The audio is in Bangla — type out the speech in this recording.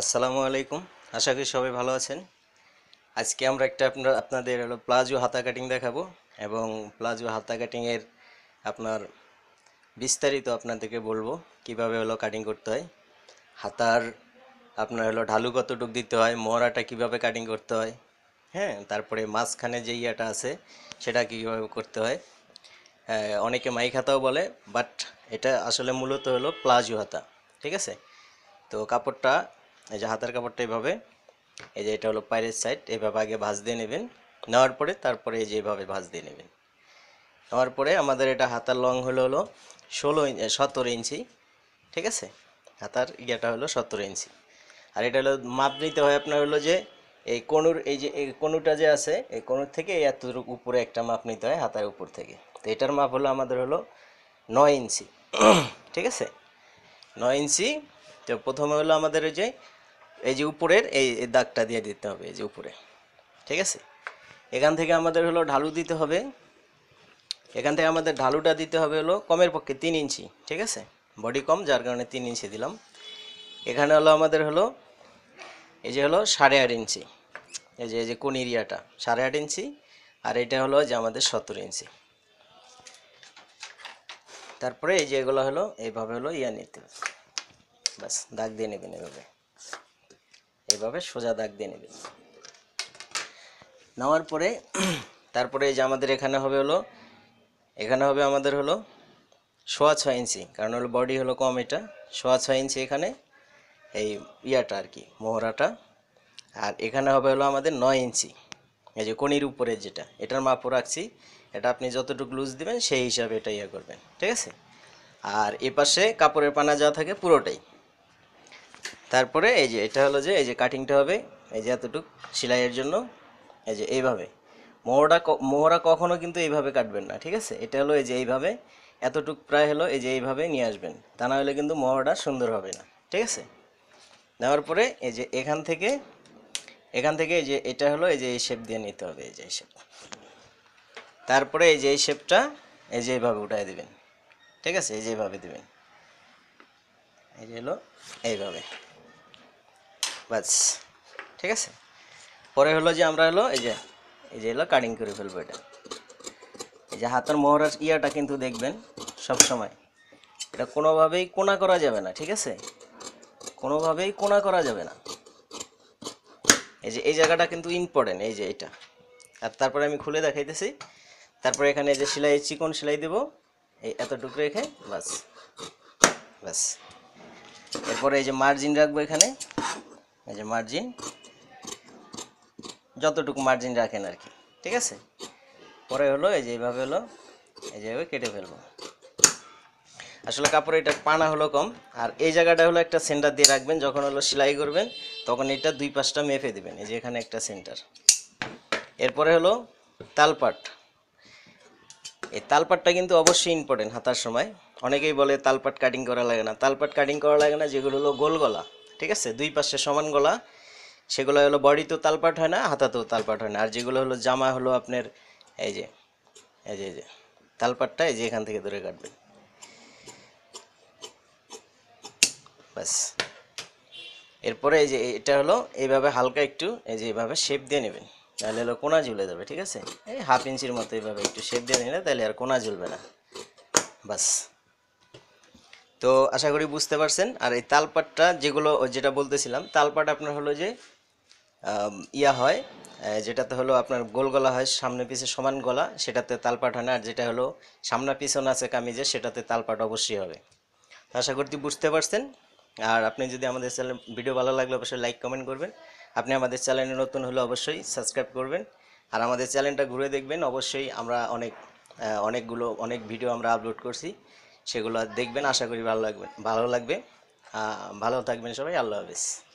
আসসালামু আলাইকুম আশা করি সবাই ভালো আছেন আজকে আমরা একটা আপনার আপনাদের হলো প্লাজো হাতা কাটিং দেখাবো এবং প্লাজো হাতা কাটিংয়ের আপনার বিস্তারিত আপনাদেরকে বলবো কিভাবে হলো কাটিং করতে হয় হাতার আপনার হলো ঢালু কতটুক দিতে হয় মোহরাটা কিভাবে কাটিং করতে হয় হ্যাঁ তারপরে মাঝখানে যে ইয়াটা আছে সেটা কীভাবে করতে হয় অনেকে মাইক হাতাও বলে বাট এটা আসলে মূলত হলো প্লাজো হাতা ঠিক আছে তো কাপড়টা এই যে হাতার কাপড়টা এইভাবে এই যে এটা হলো পায়ের সাইড এইভাবে আগে ভাঁজ দিয়ে নেবেন নেওয়ার পরে তারপরে এই যে এইভাবে ভাঁজ দিয়ে নেবেন নেওয়ার পরে আমাদের এটা হাতার লং হলো হলো ষোলো সতেরো ইঞ্চি ঠিক আছে হাতার ইয়েটা হলো সতেরো ইঞ্চি আর এটা হলো মাপ নিতে হয় আপনার হলো যে এই কনুর এই যে এই কনুটা যে আছে এই কনুর থেকে এই এতটুকু উপরে একটা মাপ নিতে হয় হাতার উপর থেকে তো এটার মাপ হলো আমাদের হলো নয় ইঞ্চি ঠিক আছে নয় ইঞ্চি তো প্রথমে হলো আমাদের ওই যে এই যে উপরের এই দাগটা দিয়ে দিতে হবে এই যে উপরে ঠিক আছে এখান থেকে আমাদের হলো ঢালু দিতে হবে এখান থেকে আমাদের ঢালুটা দিতে হবে হলো কমের পক্ষে তিন ইঞ্চি ঠিক আছে বডি কম যার কারণে তিন ইঞ্চি দিলাম এখানে হলো আমাদের হলো এই যে হলো সাড়ে আট ইঞ্চি এই যে এই যে কোন এরিয়াটা সাড়ে আট ইঞ্চি আর এটা হলো যে আমাদের সত্তর ইঞ্চি তারপরে এই যে এগুলো হলো এইভাবে হলো ইয়া নিতে হবে ব্যাস দাগ দিয়ে নেবেন এভাবে এইভাবে সোজা দাগ দিয়ে নেবেন নেওয়ার পরে তারপরে এই যে আমাদের এখানে হবে হলো এখানে হবে আমাদের হলো সোয়া ছয় ইঞ্চি কারণ হলো বডি হলো কম এটা সোয়া ছয় ইঞ্চি এখানে এই ইয়াটা আর কি মোহরাটা আর এখানে হবে হলো আমাদের নয় ইঞ্চি এই যে কনির উপরে যেটা এটার মাপও রাখছি এটা আপনি যতটুকু লুজ দিবেন সেই হিসাবে এটা ইয়ে করবেন ঠিক আছে আর এ পাশে কাপড়ের পানা যা থাকে পুরোটাই তারপরে এই যে এটা হলো যে এই যে কাটিংটা হবে এই যে এতটুক সেলাইয়ের জন্য এই যে এইভাবে মোহরা মোহরা কখনও কিন্তু এইভাবে কাটবেন না ঠিক আছে এটা হলো এই যে এইভাবে এতটুক প্রায় হলো এই যে এইভাবে নিয়ে আসবেন তা না হলে কিন্তু মোহরাটা সুন্দর হবে না ঠিক আছে নেওয়ার পরে এই যে এখান থেকে এখান থেকে এই যে এটা হলো এই যে এই শেপ দিয়ে নিতে হবে এই যে এই শেপ তারপরে এই যে এই শেপটা এই যে এইভাবে উঠাই দেবেন ঠিক আছে এই যে এইভাবে দেবেন এই যে হলো এইভাবে ব্যাস ঠিক আছে পরে হলো যে আমরা হলো এই যে এই যে হলো কাটিং করে ফেলবো এটা এই যে হাতের মহরাজ ইয়াটা কিন্তু দেখবেন সব সময় এটা কোনোভাবেই কোনা করা যাবে না ঠিক আছে কোনোভাবেই কোনা করা যাবে না এই যে এই জায়গাটা কিন্তু ইম্পর্টেন্ট এই যে এটা আর তারপরে আমি খুলে দেখাইতেছি তারপরে এখানে যে সেলাই চিকন সেলাই দেবো এই এতটুকু রেখে বাস বাস এরপরে এই যে মার্জিন রাখবো এখানে এই যে মার্জিন যতটুকু মার্জিন রাখেন আর কি ঠিক আছে পরে হলো এই যে এইভাবে হলো এই যেভাবে কেটে ফেলবো আসলে কাপড় এটা পানা হলো কম আর এই জায়গাটা হলো একটা সেন্টার দিয়ে রাখবেন যখন হলো সেলাই করবেন তখন এটা দুই পাশটা মেপে দেবেন এই যে এখানে একটা সেন্টার এরপরে হলো তালপাট এই তালপাটটা কিন্তু অবশ্যই ইম্পর্টেন্ট হাতার সময় অনেকেই বলে তালপাট কাটিং করা লাগে না তালপাট কাটিং করা লাগে না যেগুলো হলো গোলগলা ঠিক আছে দুই পাশে সমান গলা সেগুলো হলো বডিতেও তালপাট হয় না হাতাতেও তালপাট হয় না আর যেগুলো হলো জামা হলো আপনার এই যে এই যে এই যে তালপাটটা এই যে এখান থেকে ধরে কাটবেন ব্যাস এরপরে এই যে এটা হলো এইভাবে হালকা একটু এই যে এইভাবে শেপ দিয়ে নেবেন তাহলে হলো কোনা ঝুলে যাবে ঠিক আছে এই হাফ ইঞ্চির মতো এইভাবে একটু শেপ দিয়ে নিলে তাহলে আর কোনা ঝুলবে না বাস তো আশা করি বুঝতে পারছেন আর এই তালপাটটা যেগুলো যেটা বলতেছিলাম তালপাট আপনার হলো যে ইয়া হয় যেটাতে হলো আপনার গোল গলা হয় সামনে পিছে সমান গলা সেটাতে তালপাট হয় না আর যেটা হলো সামনা পিছন আছে কামিজে সেটাতে তালপাট অবশ্যই হবে আশা করি বুঝতে পারছেন আর আপনি যদি আমাদের চ্যানেল ভিডিও ভালো লাগলে অবশ্যই লাইক কমেন্ট করবেন আপনি আমাদের চ্যানেলে নতুন হলে অবশ্যই সাবস্ক্রাইব করবেন আর আমাদের চ্যানেলটা ঘুরে দেখবেন অবশ্যই আমরা অনেক অনেকগুলো অনেক ভিডিও আমরা আপলোড করছি সেগুলো দেখবেন আশা করি ভালো লাগবে ভালো লাগবে ভালো থাকবেন সবাই আল্লাহ হাফিজ